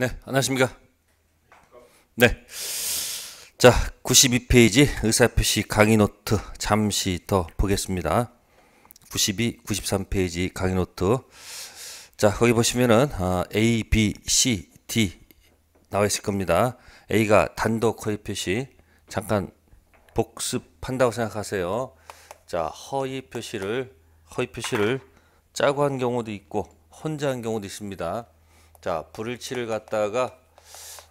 네, 안녕하십니까? 네. 자, 92페이지 의사표시 강의 노트 잠시 더 보겠습니다. 92, 93페이지 강의 노트. 자, 거기 보시면은 아, A, B, C, D 나와 있을 겁니다. A가 단독 허위 표시. 잠깐 복습한다고 생각하세요. 자, 허위 표시를 허위 표시를 짜고 한 경우도 있고 혼자 한 경우도 있습니다. 자, 불일치를 갖다가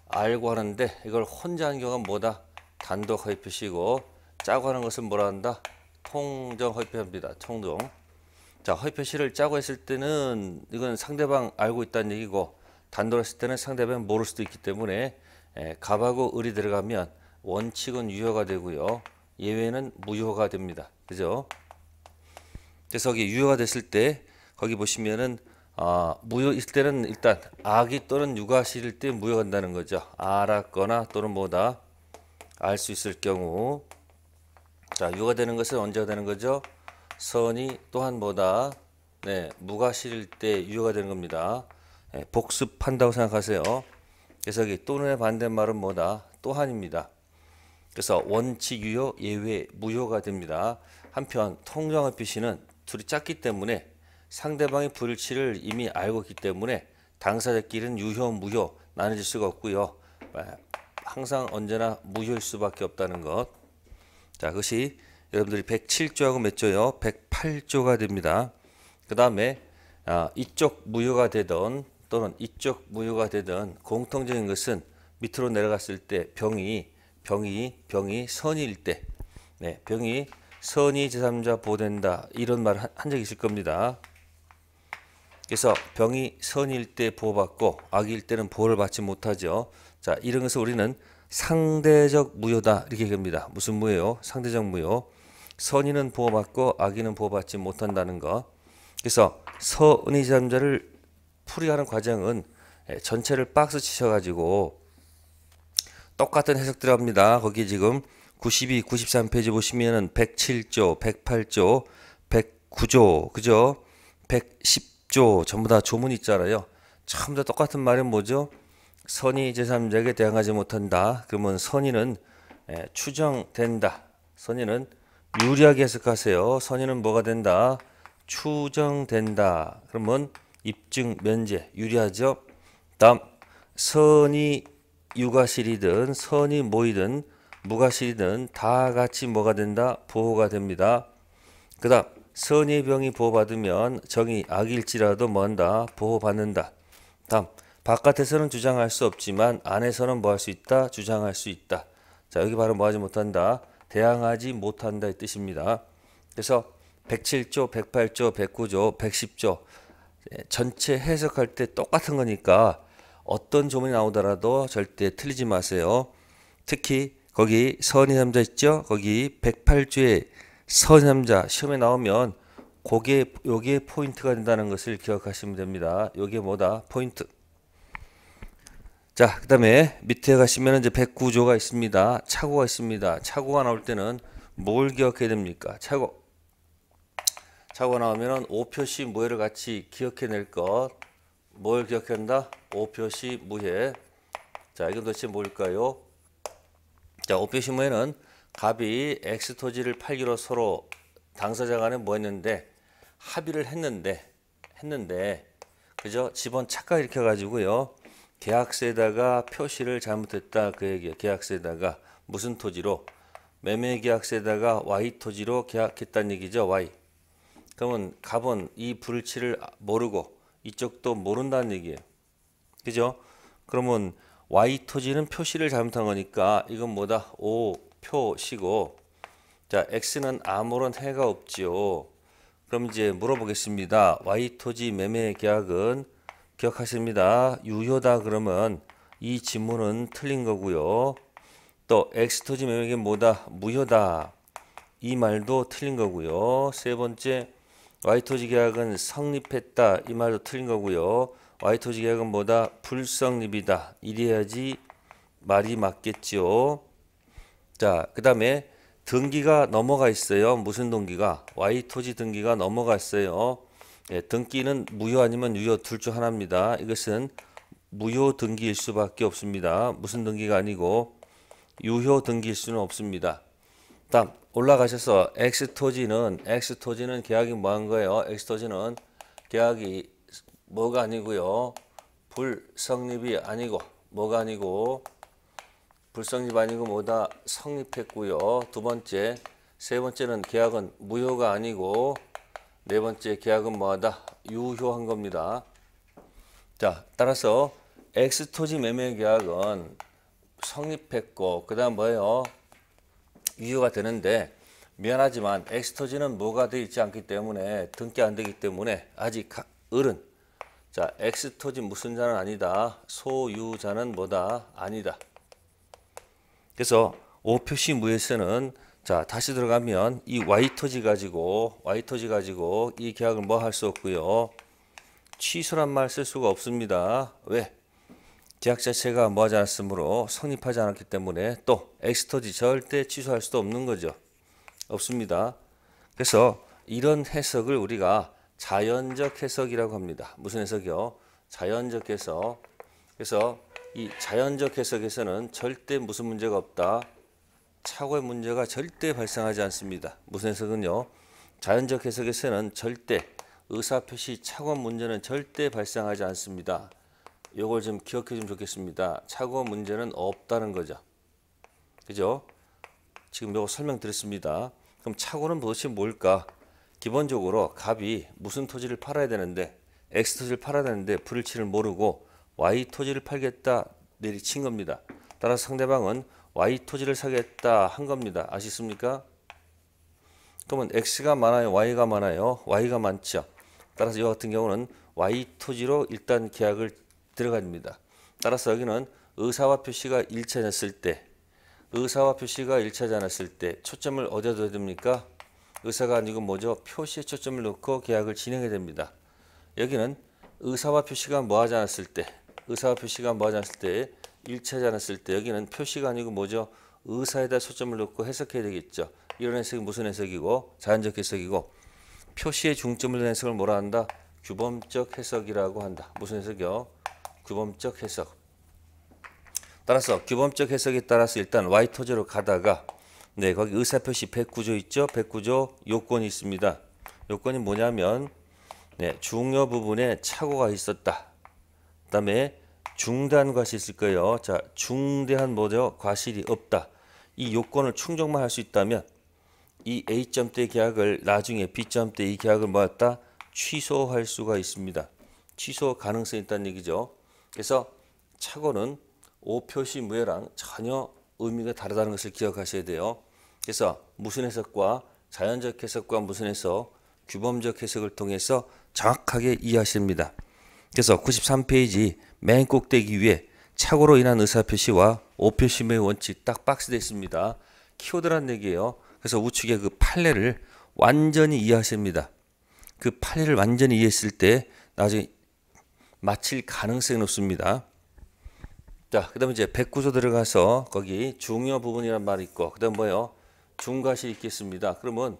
알고 하는데 이걸 혼자 한경우가 뭐다? 단독 허위표시고 짜고 하는 것은 뭐라 한다? 통정 허위표입니다. 통정 자, 허위표시를 짜고 했을 때는 이건 상대방 알고 있다는 얘기고 단독 했을 때는 상대방이 모를 수도 있기 때문에 에, 예, 갑하고 을이 들어가면 원칙은 유효가 되고요. 예외는 무효가 됩니다. 그죠? 그래서 여기 유효가 됐을 때 거기 보시면은 아, 무효 있을 때는 일단 아기 또는 육아시일 때 무효한다는 거죠. 알았거나 또는 뭐다 알 수 있을 경우 자 유가되는 것은 언제가 되는 거죠? 선이 또한 뭐다 네 무가시일 때 유효가 되는 겁니다. 네, 복습한다고 생각하세요. 그래서 여기 또는의 반대말은 뭐다 또한입니다. 그래서 원칙 유효 예외 무효가 됩니다. 한편 통정의 표시는 둘이 작기 때문에 상대방의 불일치를 이미 알고 있기 때문에 당사자끼리는 유효 무효 나눠질 수가 없고요. 항상 언제나 무효일 수밖에 없다는 것. 자, 그것이 여러분들이 107조하고 몇 조요? 108조가 됩니다. 그 다음에 아, 이쪽 무효가 되던 또는 이쪽 무효가 되던 공통적인 것은 밑으로 내려갔을 때 병이 병이 병이 선의일 때 네, 병이 선의 제3자 보된다 이런 말을 한 적이 있을 겁니다. 그래서 병이 선일 때 보호받고 악일 때는 보호를 받지 못하죠. 자, 이런 것을 우리는 상대적 무효다 이렇게 얘기합니다. 무슨 무효요 상대적 무효. 선인은 보호받고 악인은 보호받지 못한다는 것. 그래서 선의 잠자를 풀이하는 과정은 예, 전체를 박스 치셔가지고 똑같은 해석들 합니다. 거기 지금 92, 93페이지 보시면은 107조, 108조, 109조, 그죠? 110조 입조 전부 다 조문 있잖아요. 전다 똑같은 말은 뭐죠? 선이 제3자에게 대항하지 못한다. 그러면 선의는 예, 추정된다. 선의는 유리하게 해석하세요. 선의는 뭐가 된다? 추정된다. 그러면 입증 면제 유리하죠. 다음 선이 유가실이든 선이 모이든 무가실이든 다 같이 뭐가 된다? 보호가 됩니다. 그 다음 선의 병이 보호받으면 정이 악일지라도 먼다 보호받는다. 다음 바깥에서는 주장할 수 없지만 안에서는 뭐할 수 있다 주장할 수 있다. 자 여기 바로 뭐하지 못한다 대항하지 못한다 이 뜻입니다. 그래서 107조, 108조, 109조, 110조 전체 해석할 때 똑같은 거니까 어떤 조문이 나오더라도 절대 틀리지 마세요. 특히 거기 선의 남자 있죠? 거기 108조에 선남자 시험에 나오면 고게 여기에 포인트가 된다는 것을 기억하시면 됩니다. 요게 뭐다? 포인트. 자, 그다음에 밑에 가시면 이제 109조가 있습니다. 착오가 있습니다. 착오가 나올 때는 뭘 기억해야 됩니까? 착오. 착오나오면 5표시 무예를 같이 기억해낼 것. 뭘 기억해야 한다? 5표시 무예. 자, 이건 도대체 뭘까요? 자, 5표시 무예는 갑이 엑스 토지를 팔기로 서로 당사자 간에 뭐 했는데 합의를 했는데 했는데 그죠? 집원 착각 일으켜 가지고요. 계약서에다가 표시를 잘못했다 그 얘기예요. 계약서에다가 무슨 토지로 매매 계약서에다가 Y 토지로 계약했다는 얘기죠. Y. 그러면 갑은 이 불치를 모르고 이쪽도 모른다는 얘기예요. 그죠? 그러면 Y 토지는 표시를 잘못한 거니까 이건 뭐다? 오 표시고 자 x는 아무런 해가 없지요. 그럼 이제 물어보겠습니다. y 토지 매매 계약은 기억하십니다. 유효다 그러면 이 지문은 틀린 거고요. 또 x 토지 매매 계약 은 뭐다 무효다 이 말도 틀린 거고요. 세 번째 y 토지 계약은 성립했다 이 말도 틀린 거고요. y 토지 계약은 뭐다 불성립이다 이래야지 말이 맞겠지요. 자, 그 다음에 등기가 넘어가 있어요. 무슨 등기가? Y 토지 등기가 넘어갔어요. 예, 등기는 무효 아니면 유효 둘 중 하나입니다. 이것은 무효 등기일 수밖에 없습니다. 무슨 등기가 아니고 유효 등기일 수는 없습니다. 다음 올라가셔서 X 토지는 X 토지는 계약이 뭐한 거예요? X 토지는 계약이 뭐가 아니고요. 불성립이 아니고 뭐가 아니고 불성립 아니고 뭐다 성립했고요. 두 번째, 세 번째는 계약은 무효가 아니고 네 번째 계약은 뭐하다 유효한 겁니다. 자, 따라서 X 토지 매매 계약은 성립했고 그다음 뭐예요? 유효가 되는데 미안하지만 X 토지는 뭐가 되어 있지 않기 때문에 등기 안 되기 때문에 아직 각 을은 자 X 토지 무슨 자는 아니다 소유자는 뭐다 아니다 그래서 오표시 무에서는 자 다시 들어가면 이 y 터지 가지고 y 터지 가지고 이 계약을 뭐 할 수 없고요 취소란 말 쓸 수가 없습니다 왜 계약 자체가 뭐하지 않았으므로 성립하지 않았기 때문에 또 x 터지 절대 취소할 수도 없는 거죠 없습니다 그래서 이런 해석을 우리가 자연적 해석이라고 합니다 무슨 해석이요 자연적 해석 그래서 이 자연적 해석에서는 절대 무슨 문제가 없다. 착오의 문제가 절대 발생하지 않습니다. 무슨 해석은요? 자연적 해석에서는 절대 의사표시 착오 문제는 절대 발생하지 않습니다. 이걸좀 기억해 주면 좋겠습니다. 착오 문제는 없다는 거죠. 그죠? 지금 요거 설명드렸습니다. 그럼 착오는 도대체 뭘까? 기본적으로 갑이 무슨 토지를 팔아야 되는데 X 토지를 팔아야 되는데 불일치를 모르고 Y 토지를 팔겠다 내리친 겁니다. 따라서 상대방은 Y 토지를 사겠다 한 겁니다. 아시습니까? 그러면 X가 많아요? Y가 많아요? Y가 많죠. 따라서 이와 같은 경우는 Y 토지로 일단 계약을 들어갑니다. 따라서 여기는 의사와 표시가 일치했을 때 의사와 표시가 일치하지 않았을 때 초점을 어디에 둬야 됩니까? 의사가 아니고 뭐죠? 표시에 초점을 놓고 계약을 진행해야 됩니다. 여기는 의사와 표시가 뭐하지 않았을 때 의사와 표시가 뭐하지 않았을 때 일치하지 않았을 때 여기는 표시가 아니고 뭐죠? 의사에다 초점을 놓고 해석해야 되겠죠. 이런 해석이 무슨 해석이고 자연적 해석이고 표시에 중점을 둔 해석을 뭐라 한다? 규범적 해석이라고 한다. 무슨 해석이요? 규범적 해석. 따라서 규범적 해석에 따라서 일단 y 토제로 가다가 네 거기 의사표시 109조 있죠? 109조 요건이 있습니다. 요건이 뭐냐면 네 중요 부분에 착오가 있었다. 그다음에 중단 과실이 있을 거예요. 자, 중대한 뭐죠? 과실이 없다. 이 요건을 충족만 할 수 있다면 이 A점대 계약을 나중에 B점대 이 계약을 뭐였다? 취소할 수가 있습니다. 취소 가능성이 있다는 얘기죠. 그래서 착오는 오표시 무효랑 전혀 의미가 다르다는 것을 기억하셔야 돼요. 그래서 무슨 해석과 자연적 해석과 무슨 해석, 규범적 해석을 통해서 정확하게 이해하십니다. 그래서 93페이지 맨 꼭대기 위에 착오로 인한 의사표시와 오표심의 원칙 딱 박스되어 있습니다. 키워드란 얘기예요. 그래서 우측에그 판례를 완전히 이해하십니다. 그 판례를 완전히 이해했을 때 나중에 마칠 가능성이 높습니다. 자, 그 다음에 이제 백구조 들어가서 거기 중요 부분이란 말이 있고 그 다음 뭐예요? 중과실 있겠습니다. 그러면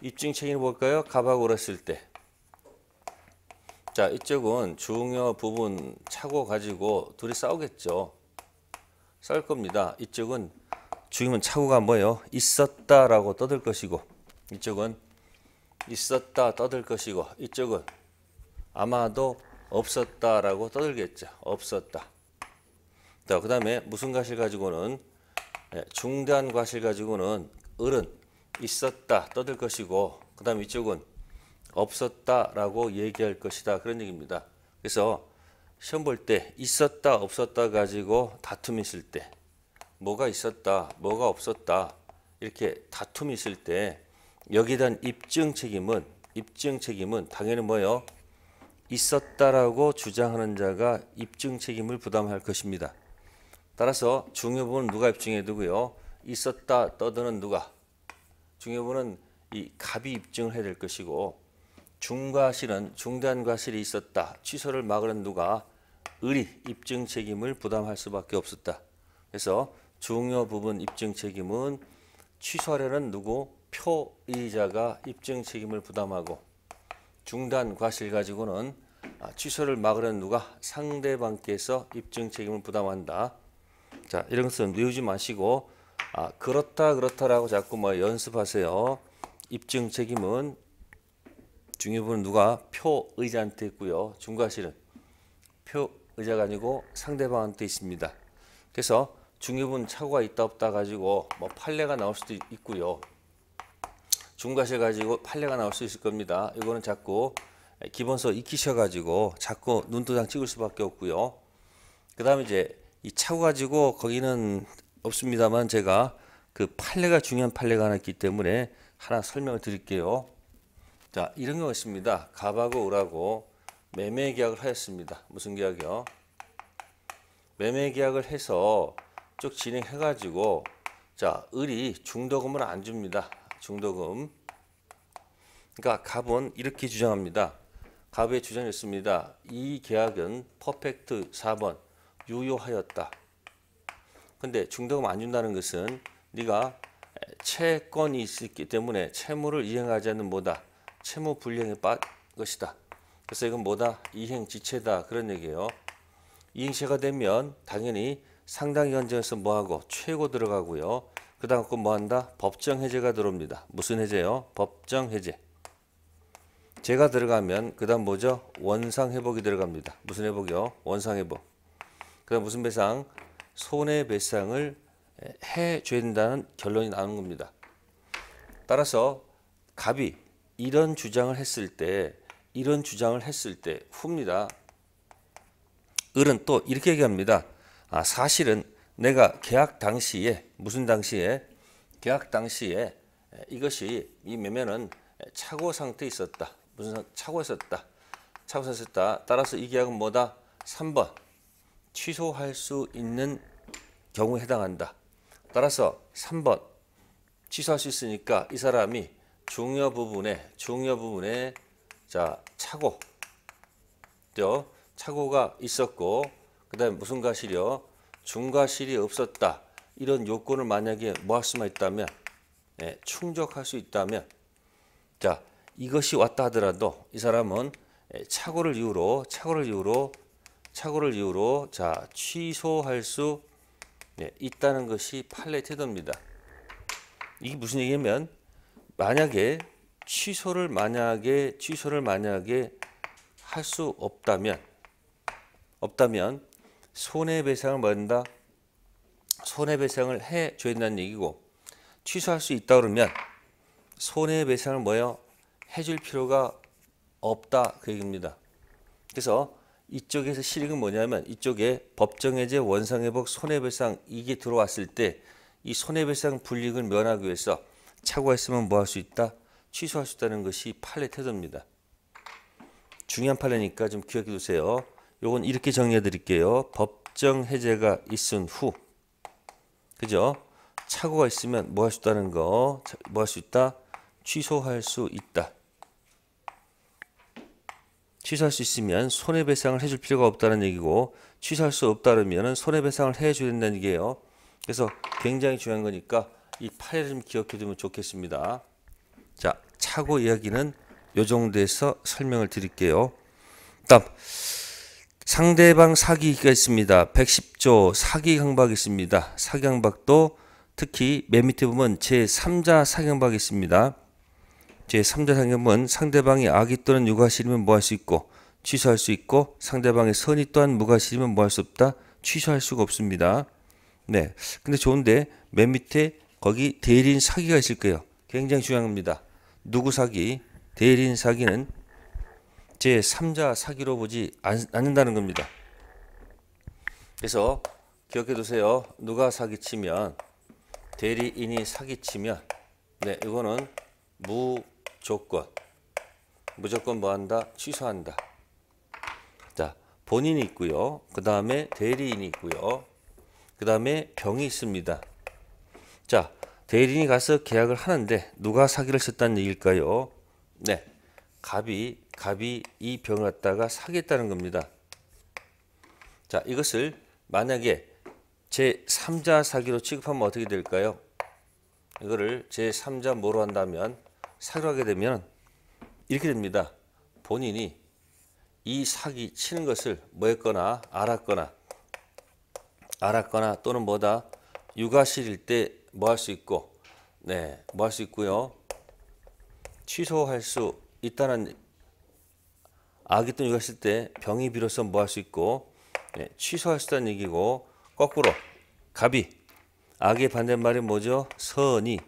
입증 책임 볼까요? 가박 오었을때 자, 이쪽은 중요 부분 차고 가지고 둘이 싸우겠죠. 싸울 겁니다. 이쪽은 주임은 차고가 뭐예요? 있었다라고 떠들 것이고 이쪽은 있었다 떠들 것이고 이쪽은 아마도 없었다라고 떠들겠죠. 없었다. 자, 그 다음에 무슨 과실 가지고는 예, 중대한 과실 가지고는 을은 있었다 떠들 것이고 그 다음 이쪽은 없었다라고 얘기할 것이다. 그런 얘기입니다. 그래서 시험 볼 때 있었다 없었다 가지고 다툼 있을 때 뭐가 있었다 뭐가 없었다 이렇게 다툼 있을 때 여기에 대한 입증 책임은 입증 책임은 당연히 뭐요 있었다라고 주장하는 자가 입증 책임을 부담할 것입니다. 따라서 중요부는 누가 입증해야 되고요. 있었다 떠드는 누가 중요부는 이 갑이 입증을 해야 될 것이고 중과실은 중단과실이 있었다. 취소를 막으는 누가 의리 입증 책임을 부담할 수밖에 없었다. 그래서 중요 부분 입증 책임은 취소하려는 누구 표의자가 입증 책임을 부담하고 중단 과실 가지고는 아, 취소를 막으려는 누가 상대방께서 입증 책임을 부담한다. 자 이런 것은 미우지 마시고 아, 그렇다 그렇다라고 자꾸 뭐 연습하세요. 입증 책임은 중위부는 누가 표 의자한테 있고요. 중과실은 표 의자가 아니고 상대방한테 있습니다. 그래서 중위분 착오가 있다 없다 가지고 뭐 판례가 나올 수도 있고요. 중과실 가지고 판례가 나올 수 있을 겁니다. 이거는 자꾸 기본서 익히셔 가지고 자꾸 눈도장 찍을 수밖에 없고요. 그다음에 이제 이 차고 가지고 거기는 없습니다만 제가 그 판례가 중요한 판례가 하나 있기 때문에 하나 설명을 드릴게요. 자 이런 경우 있습니다. 갑하고 을하고 매매 계약을 하였습니다. 무슨 계약이요? 매매 계약을 해서 쭉 진행해가지고 자 을이 중도금을 안 줍니다. 중도금. 그러니까 갑은 이렇게 주장합니다. 갑의 주장이었습니다. 이 계약은 퍼펙트 4번 유효하였다. 근데 중도금 안 준다는 것은 네가 채권이 있기 때문에 채무를 이행하지 않는 뭐다. 채무 불량에빠 것이다. 그래서 이건 뭐다? 이행지체다 그런 얘기예요. 이행시가 되면 당연히 상당 현장에서 뭐하고 최고 들어가고요. 그 다음 건 뭐한다? 법정 해제가 들어옵니다. 무슨 해제요? 법정 해제. 제가 들어가면 그 다음 뭐죠? 원상 회복이 들어갑니다. 무슨 회복이요? 원상 회복. 그 다음 무슨 배상? 손해배상을 해준다는 결론이 나는 겁니다. 따라서 갑이 이런 주장을 했을 때 이런 주장을 했을 때 후입니다. 을은 또 이렇게 얘기합니다. 아, 사실은 내가 계약 당시에 무슨 당시에 계약 당시에 이것이 이 매매는 착오 상태에 있었다. 무슨 착오 있었다. 착오 있었다. 따라서 이 계약은 뭐다? 3번 취소할 수 있는 경우에 해당한다. 따라서 3번 취소할 수 있으니까 이 사람이 중요 부분에 중요 부분에 자 차고 죠 차고가 있었고 그다음에 무슨 과실이요 중과실이 없었다 이런 요건을 만약에 뭐할 수만 있다면 예, 충족할 수 있다면 자 이것이 왔다 하더라도 이 사람은 예, 차고를 이유로 차고를 이유로 차고를 이유로 자 취소할 수 예, 있다는 것이 팔레태도입니다 이게 무슨 얘기냐면 만약에 취소를 만약에 취소를 만약에 할 수 없다면 없다면 손해배상을 받는다. 손해배상을 해 줘야 된다는 얘기고 취소할 수 있다 그러면 손해배상을 뭐요 해줄 필요가 없다 그 얘기입니다. 그래서 이쪽에서 실익은 뭐냐면 이쪽에 법정해제 원상회복 손해배상 이게 들어왔을 때 이 손해배상 불이익을 면하기 위해서 착오있으면뭐할수 있다? 취소할 수 있다는 것이 판례 태도입니다. 중요한 판례니까 좀 기억해 두세요. 요건 이렇게 정리해 드릴게요. 법정 해제가 있은 후. 그죠? 착오가 있으면 뭐 할 수 있다는 거. 뭐 할 수 있다? 취소할 수 있다. 취소할 수 있으면 손해배상을 해줄 필요가 없다는 얘기고 취소할 수 없다면 손해배상을 해줘야 된다는 얘기예요. 그래서 굉장히 중요한 거니까 이 파일 을좀 기억해 두면 좋겠습니다. 자, 차고 이야기는 요 정도에서 설명을 드릴게요. 다음 상대방 사기가 있습니다. 110조 사기 강박 이 있습니다. 사기 강박도 특히 맨 밑에 보면 제3자 사기 강박이 있습니다. 제3자 사기 강박은 상대방이 악의 또는 유가실이면 뭐 할 수 있고 취소할 수 있고 상대방의 선의 또한 무가실이면 뭐 할 수 없다. 취소할 수가 없습니다. 네. 근데 좋은데 맨 밑에 거기 대리인 사기가 있을 거예요. 굉장히 중요한 니다 누구 사기? 대리인 사기는 제 3자 사기로 보지 않는다는 겁니다. 그래서 기억해 두세요. 누가 사기치면 대리인이 사기치면 네, 이거는 무조건 무조건 뭐 한다? 취소한다. 자, 본인이 있고요. 그다음에 대리인이 있고요. 그다음에 병이 있습니다. 자, 대리인이 가서 계약을 하는데 누가 사기를 쳤다는 얘기일까요? 네, 갑이 갑이 이 병을 갖다가 사겠다는 겁니다. 자, 이것을 만약에 제 3자 사기로 취급하면 어떻게 될까요? 이거를 제 3자 뭐로 한다면 사기로 하게 되면 이렇게 됩니다. 본인이 이 사기 치는 것을 뭐 했거나 알았거나 알았거나 또는 뭐다 유가실일 때 뭐할수 있고 네, 뭐 할 수 있고요. 취소할 수 있다는 아기 또 육았을 때 병이 비로소 뭐 할 수 있고 네, 취소할 수 있다는 얘기고 거꾸로 갑이 악의 반대말이 뭐죠? 선이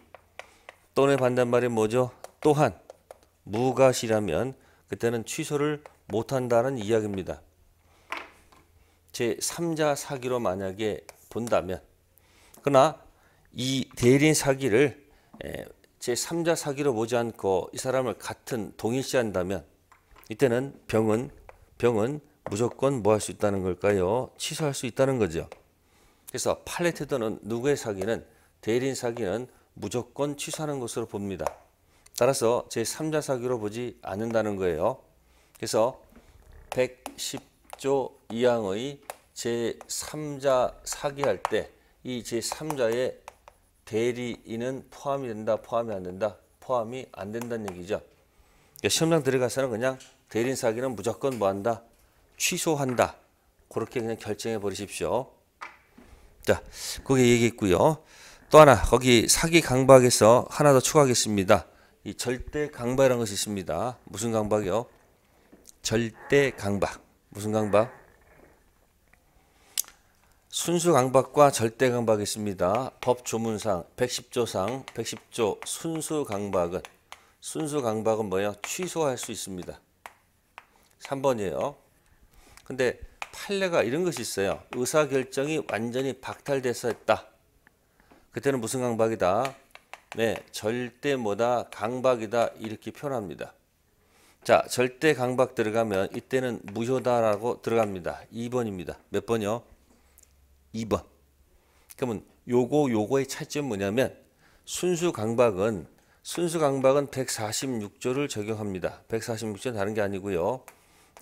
또는 반대말이 뭐죠? 또한 무가시라면 그때는 취소를 못한다는 이야기입니다. 제 3자 사기로 만약에 본다면 그러나 이 대리인 사기를 예, 제3자 사기로 보지않고 이 사람을 같은 동일시한다면 이때는 병은 병은 무조건 뭐 할 수 있다는 걸까요? 취소할 수 있다는 거죠. 그래서 팔레테더는 누구의 사기는 대리인 사기는 무조건 취소하는 것으로 봅니다. 따라서 제3자 사기로 보지 않는다는 거예요. 그래서 110조 2항의 제3자 사기할 때 이 제3자의 대리인은 포함이 된다, 포함이 안 된다, 포함이 안 된다는 얘기죠. 그러니까 시험장 들어가서는 그냥 대리인 사기는 무조건 뭐 한다? 취소한다. 그렇게 그냥 결정해 버리십시오. 자, 그게 얘기했고요. 또 하나 거기 사기 강박에서 하나 더 추가하겠습니다. 이 절대 강박이라는 것이 있습니다. 무슨 강박이요? 절대 강박. 무슨 강박? 순수 강박과 절대 강박이 있습니다. 법 조문상 110조상 110조 순수 강박은 순수 강박은 뭐예요? 취소할 수 있습니다. 3번이에요. 근데 판례가 이런 것이 있어요. 의사 결정이 완전히 박탈돼서 했다. 그때는 무슨 강박이다? 네, 절대뭐다 강박이다 이렇게 표현합니다. 자, 절대 강박 들어가면 이때는 무효다라고 들어갑니다. 2번입니다. 몇 번이요? 2번. 그러면 요거 요거의 차이점 뭐냐면 순수 강박은 순수 강박은 146조를 적용합니다. 146조 다른 게 아니고요.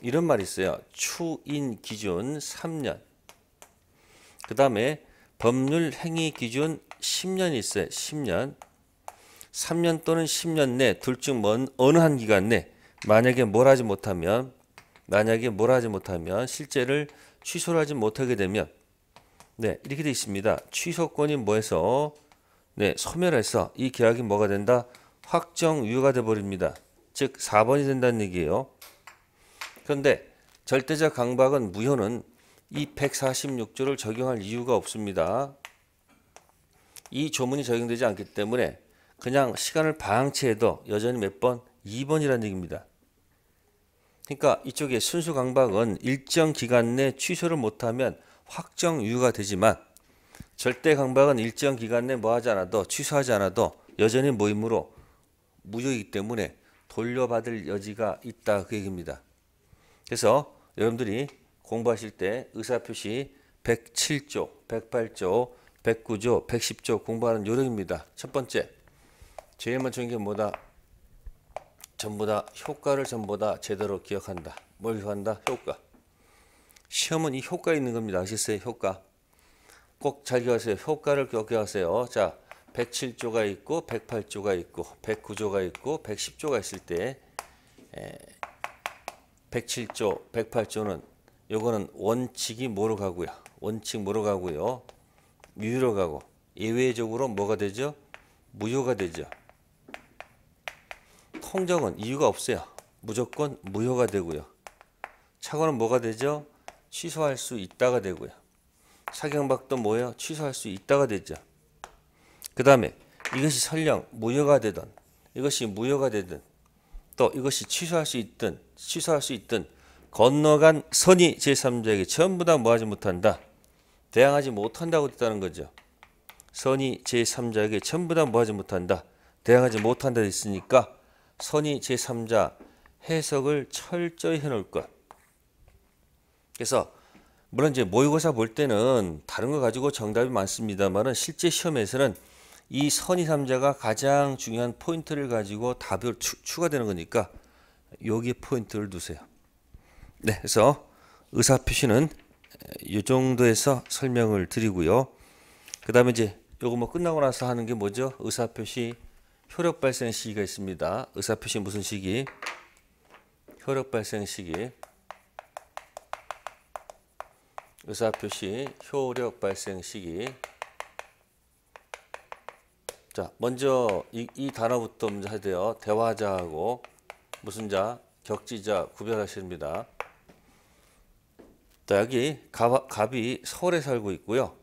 이런 말이 있어요. 추인 기준 3년. 그 다음에 법률 행위 기준 10년이 있어요. 10년. 3년 또는 10년 내 둘중 어느 한 기간 내 만약에 뭘 하지 못하면 만약에 뭘 하지 못하면 실제를 취소를 하지 못하게 되면 네, 이렇게 되어 있습니다. 취소권이 뭐해서 네, 소멸해서 이 계약이 뭐가 된다? 확정 유효가 돼 버립니다. 즉 4번이 된다는 얘기예요. 그런데 절대자 강박은 무효는 이 146조를 적용할 이유가 없습니다. 이 조문이 적용되지 않기 때문에 그냥 시간을 방치해도 여전히 몇 번? 2번이라는 얘기입니다. 그러니까 이쪽에 순수 강박은 일정 기간 내 취소를 못하면 확정 이유가 되지만 절대 강박은 일정 기간 내 뭐 하지 않아도 취소하지 않아도 여전히 모임으로 무효이기 때문에 돌려받을 여지가 있다 그 얘기입니다. 그래서 여러분들이 공부하실 때 의사표시 107조, 108조, 109조, 110조 공부하는 요령입니다. 첫 번째, 제일 먼저 인게 뭐다? 전부 다 효과를 전부 다 제대로 기억한다. 뭘 기억한다? 효과. 시험은 이 효과 있는 겁니다. 아시겠어요? 효과. 꼭 잘 기억하세요. 효과를 기억하세요. 자, 107조가 있고 108조가 있고 109조가 있고 110조가 있을 때 에, 107조, 108조는 요거는 원칙이 뭐로 가고요? 원칙 뭐로 가고요? 유효로 가고 예외적으로 뭐가 되죠? 무효가 되죠. 통정은 이유가 없어요. 무조건 무효가 되고요. 착오는 뭐가 되죠? 취소할 수 있다가 되고요. 사경박도 뭐예요? 취소할 수 있다가 되죠. 그 다음에 이것이 설령 무효가 되든 이것이 무효가 되든 또 이것이 취소할 수 있든 취소할 수 있든 건너간 선이 제3자에게 전부 다 뭐하지 못한다. 대항하지 못한다고 했다는 거죠. 선이 제3자에게 전부 다 뭐하지 못한다. 대항하지 못한다 했으니까 선이 제3자 해석을 철저히 해놓을 것. 그래서 물론 이제 모의고사 볼 때는 다른 거 가지고 정답이 많습니다만은 실제 시험에서는 이 선이삼자가 가장 중요한 포인트를 가지고 답이 추, 추가되는 거니까 여기 포인트를 두세요. 네, 그래서 의사 표시는 이 정도에서 설명을 드리고요. 그다음에 이제 요거 뭐 끝나고 나서 하는 게 뭐죠? 의사 표시 효력 발생 시기가 있습니다. 의사 표시 무슨 시기? 효력 발생 시기. 의사표시 효력 발생 시기 자 먼저 이, 이 단어부터 먼저 해야 돼요. 대화자하고 무슨 자? 격지자 구별하십니다. 자 여기 갑, 갑이 서울에 살고 있고요.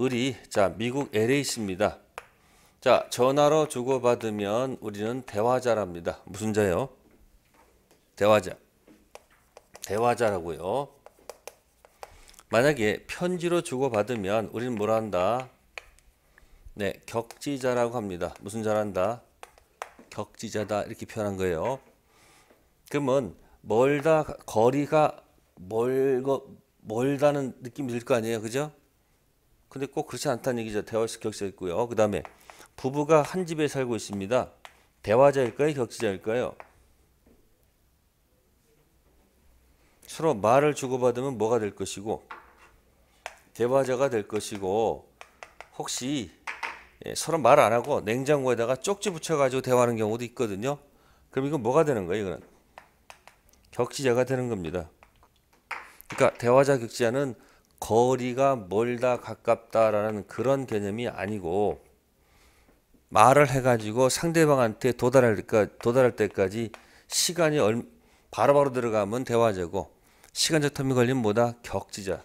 을이 자 미국 LA에 니다자 전화로 주고받으면 우리는 대화자랍니다. 무슨 자요? 대화자. 대화자라고요. 만약에 편지로 주고받으면 우리는 뭐라 한다? 네, 격지자라고 합니다. 무슨 자란다? 격지자다 이렇게 표현한 거예요. 그러면 멀다 거리가 멀고 멀다는 느낌이 들 거 아니에요, 그죠? 근데 꼭 그렇지 않다는 얘기죠. 대화에 격지자 있고요. 그 다음에 부부가 한 집에 살고 있습니다. 대화자일까요, 격지자일까요? 서로 말을 주고받으면 뭐가 될 것이고 대화자가 될 것이고 혹시 예, 서로 말 안 하고 냉장고에다가 쪽지 붙여가지고 대화하는 경우도 있거든요. 그럼 이건 뭐가 되는 거예요? 이거는 격지자가 되는 겁니다. 그러니까 대화자 격지자는 거리가 멀다 가깝다라는 그런 개념이 아니고 말을 해가지고 상대방한테 도달할, 그러니까 도달할 때까지 시간이 바로바로 바로 들어가면 대화제고 시간적 텀이 걸린 뭐다? 격지자.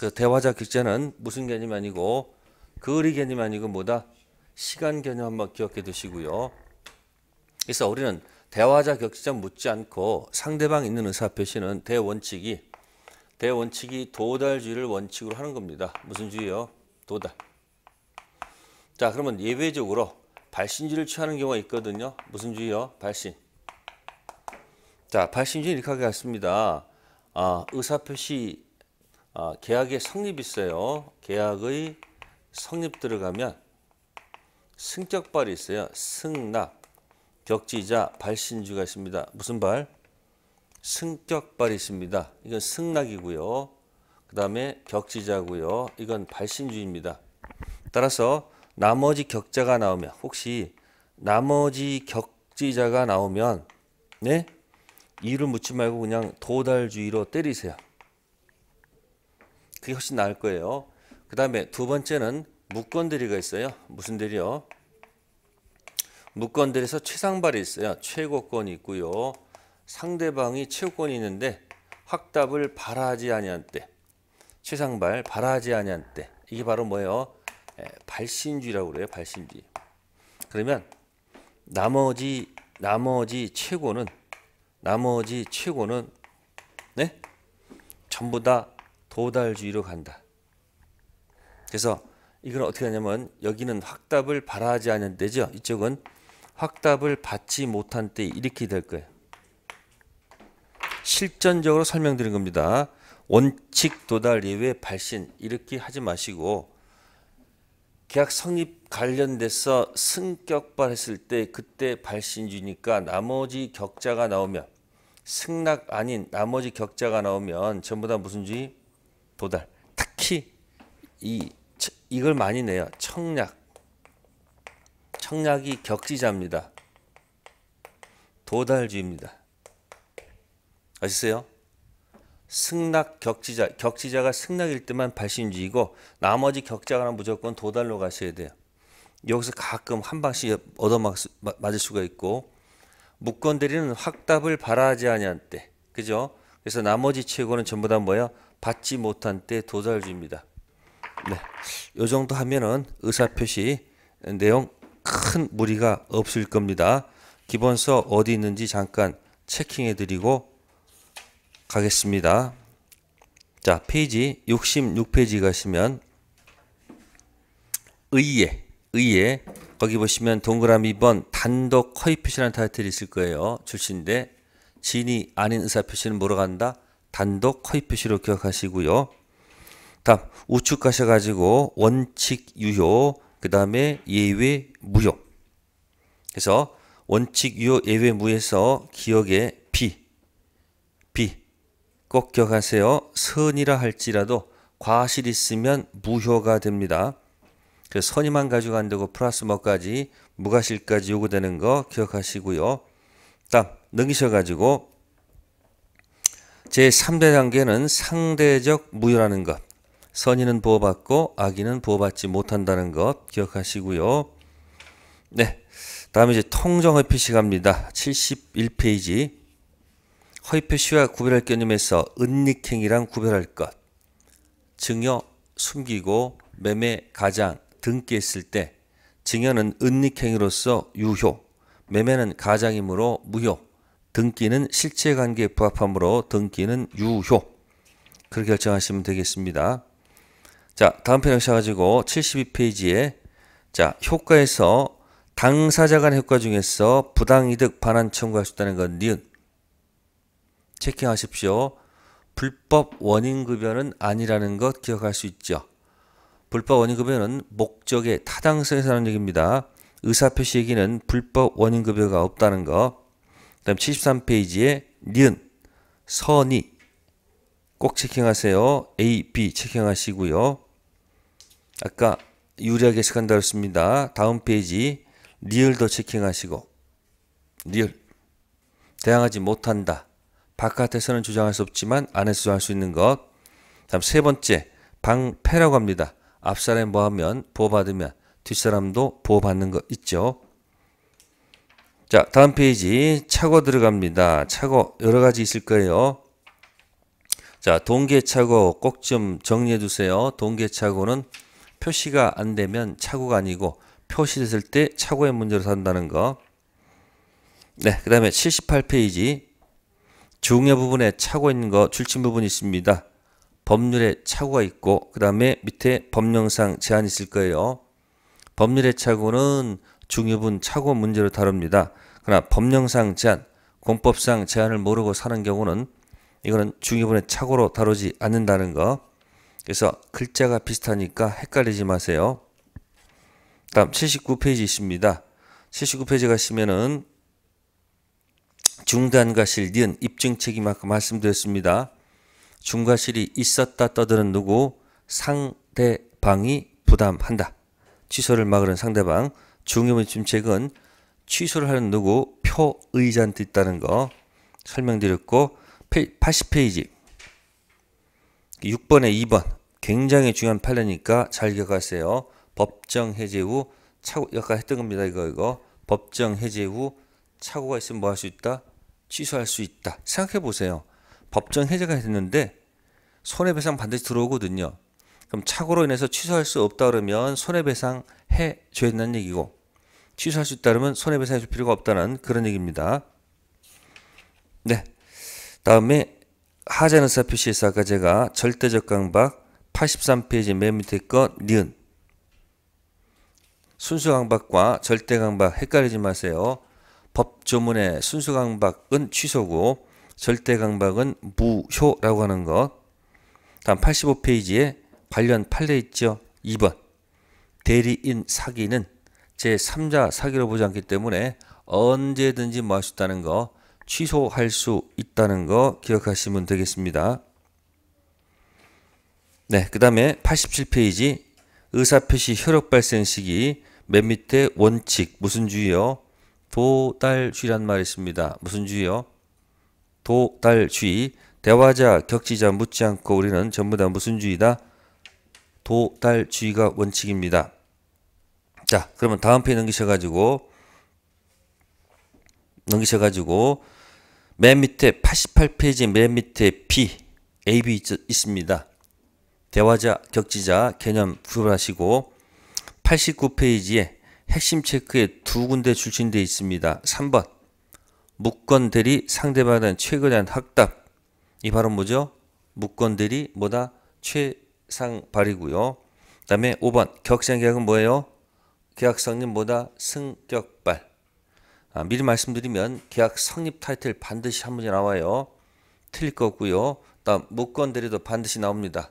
그 대화자 격자는 무슨 개념 아니고 거리 그 개념 아니고 뭐다? 시간 개념 한번 기억해 두시고요. 그래서 우리는 대화자 격지자 묻지 않고 상대방 있는 의사 표시는 대원칙이 대원칙이 도달주의를 원칙으로 하는 겁니다. 무슨 주의요? 도달. 자 그러면 예외적으로 발신주의를 취하는 경우가 있거든요. 무슨 주의요? 발신. 자 발신주의 이렇게 하겠습니다. 아, 의사표시 아, 계약의 성립이 있어요. 계약의 성립 들어가면 승격발이 있어요. 승낙, 격지자, 발신주가 있습니다. 무슨 발? 승격발이 있습니다. 이건 승낙이고요. 그 다음에 격지자고요. 이건 발신주입니다. 따라서 나머지 격자가 나오면 혹시 나머지 격지자가 나오면 네? 이를 묻지 말고 그냥 도달주의로 때리세요. 그게 훨씬 나을 거예요. 그 다음에 두 번째는 무권대리가 있어요. 무슨 대리요? 무권대리에서 최상발이 있어요. 최고권이 있고요. 상대방이 최고권이 있는데 확답을 바라지 아니한 때 최상발 바라지 아니한 때 이게 바로 뭐예요? 예, 발신주의라고 그래요. 발신주의. 그러면 나머지 나머지 최고는 나머지 최고는 네? 전부 다 도달주의로 간다. 그래서 이걸 어떻게 하냐면 여기는 확답을 바라지 않는 데죠. 이쪽은 확답을 받지 못한 때 이렇게 될 거예요. 실전적으로 설명드린 겁니다. 원칙 도달 예외 발신 이렇게 하지 마시고 계약 성립 관련돼서 승격발했을 때 그때 발신주니까 나머지 격자가 나오면 승낙 아닌 나머지 격자가 나오면 전부 다 무슨 주의? 도달. 특히 이 이걸 많이 내요. 청약. 청약이 격지자입니다. 도달주입니다. 아시세요? 승낙 격지자, 격지자가 승낙일 때만 발신주의고 나머지 격자가는 무조건 도달로 가셔야 돼요. 여기서 가끔 한 방씩 얻어 맞을 수가 있고 묵건들이는 확답을 바라지 아니한때 그죠? 그래서 나머지 최고는 전부 다 뭐야? 받지 못한 때도달주입니다 네, 요 정도 하면은 의사표시 내용 큰 무리가 없을 겁니다. 기본서 어디 있는지 잠깐 체킹해 드리고 가겠습니다. 자, 페이지 66페이지 가시면 의예, 의예 거기 보시면 동그라미 2번 단독 커이 표시라는 타이틀이 있을 거예요. 출신인데 진이 아닌 의사 표시는 뭐로 간다? 단독 커이 표시로 기억하시고요. 다음 우측 가셔가지고 원칙 유효 그 다음에 예외 무효 그래서 원칙 유효 예외 무에서 기억에 B B 꼭 기억하세요. 선이라 할지라도 과실 있으면 무효가 됩니다. 그 선임만 가지고 안 되고 플러스 뭐까지 무과실까지 요구되는 거 기억하시고요. 딱음 넘기셔가지고 제3대 단계는 상대적 무효라는 것. 선인은 보호받고 악인은 보호받지 못한다는 것 기억하시고요. 네. 다음 이제 통정 회피 시갑니다 71페이지. 허위표 시와 구별할 개념에서 은닉행이랑 구별할 것. 증여, 숨기고, 매매, 가장, 등기했을 때 증여는 은닉행위로서 유효, 매매는 가장이므로 무효, 등기는 실체관계에 부합함으로 등기는 유효. 그렇게 결정하시면 되겠습니다. 자, 다음 편에오셔 가지고 72페이지에 자, 효과에서 당사자 간 효과 중에서 부당이득 반환 청구할 수 있다는 건 니은. 체킹하십시오. 불법 원인급여는 아니라는 것 기억할 수 있죠. 불법 원인급여는 목적의 타당성에서 하는 얘기입니다. 의사표시 얘기는 불법 원인급여가 없다는 거. 그 다음 73페이지에 니은, 선이꼭 체킹하세요. A, B 체킹하시고요. 아까 유리하게 시간 다뤘습니다. 다음 페이지 리을더 체킹하시고 리을 대항하지 못한다. 바깥에서는 주장할 수 없지만 안에서 주장할 수 있는 것. 다음 세 번째 방패라고 합니다. 앞사람이 뭐하면 보호받으면 뒷사람도 보호받는 거 있죠. 자 다음 페이지 착오 들어갑니다. 착오 여러 가지 있을 거예요. 자 동계 착오 꼭 좀 정리해 두세요. 동계 착오는 표시가 안 되면 착오가 아니고 표시됐을 때 착오의 문제로 산다는 거. 네, 그 다음에 78페이지 중요 부분에 차고 있는 거 줄친 부분이 있습니다. 법률의 착오가 있고 그 다음에 밑에 법령상 제한이 있을 거예요. 법률의 착오는 중유분 착오 문제로 다룹니다. 그러나 법령상 제한, 공법상 제한을 모르고 사는 경우는 이거는 중유분의 착오로 다루지 않는다는 거. 그래서 글자가 비슷하니까 헷갈리지 마세요. 다음 79페이지 있습니다. 79페이지 가시면은 중단과실 니은 입증책임 아까 말씀드렸습니다. 중과실이 있었다 떠드는 누구 상대방이 부담한다. 취소를 막으는 상대방 중요한 침책은 취소를 하는 누구 표의자한테 있다는 거 설명드렸고 80페이지 6번에 2번 굉장히 중요한 판례니까 잘 기억하세요. 법정 해제 후 착오 약간 했던 겁니다. 이거 이거 법정 해제 후 착오가 있으면 뭐 할 수 있다? 취소할 수 있다. 생각해 보세요. 법정 해제가 됐는데 손해배상 반드시 들어오거든요. 그럼 착오로 인해서 취소할 수 없다 그러면 손해배상 해줘야 된다는 얘기고 취소할 수 있다 그러면 손해배상 해줄 필요가 없다는 그런 얘기입니다. 네. 다음에 하자 는사 표시에서 아까 제가 절대적 강박 83페이지 맨 밑에 것 니은 순수 강박과 절대 강박 헷갈리지 마세요. 법 조문의 순수 강박은 취소고 절대 강박은 무효라고 하는 것. 다음 85페이지에 관련 판례 있죠. 2번 대리인 사기는 제3자 사기로 보지 않기 때문에 언제든지 뭐할수 있다는 거 취소할 수 있다는 거 기억하시면 되겠습니다. 네, 그 다음에 87페이지 의사표시 혈액 발생 시기 맨 밑에 원칙 무슨 주의요? 도달주의란 말이 있습니다. 무슨 주의요? 도, 달, 주의 대화자, 격지자 묻지 않고 우리는 전부 다 무슨 주의다? 도, 달, 주가 원칙입니다. 자, 그러면 다음 페이 넘기셔가지고 넘기셔가지고 맨 밑에 88페이지 맨 밑에 B, AB 있습니다. 대화자, 격지자 개념 구분하시고 89페이지에 핵심 체크에 두 군데 출신되어 있습니다. 3번 무권 대리 상대방은 최근에 한 학답. 이 바로 뭐죠? 무권 대리 뭐다? 최상발이고요. 그 다음에 5번 격상계약은 뭐예요? 계약 성립 뭐다? 승격발. 아, 미리 말씀드리면 계약 성립 타이틀 반드시 한 문제 나와요. 틀릴 거고요. 다음 묵건들이도 반드시 나옵니다.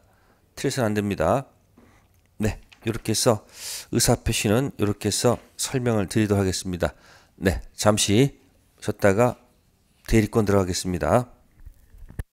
틀려서안 됩니다. 네, 이렇게 해서 의사표시는 이렇게 해서 설명을 드리도록 하겠습니다. 네, 잠시 쉬었다가 대리권 들어가겠습니다.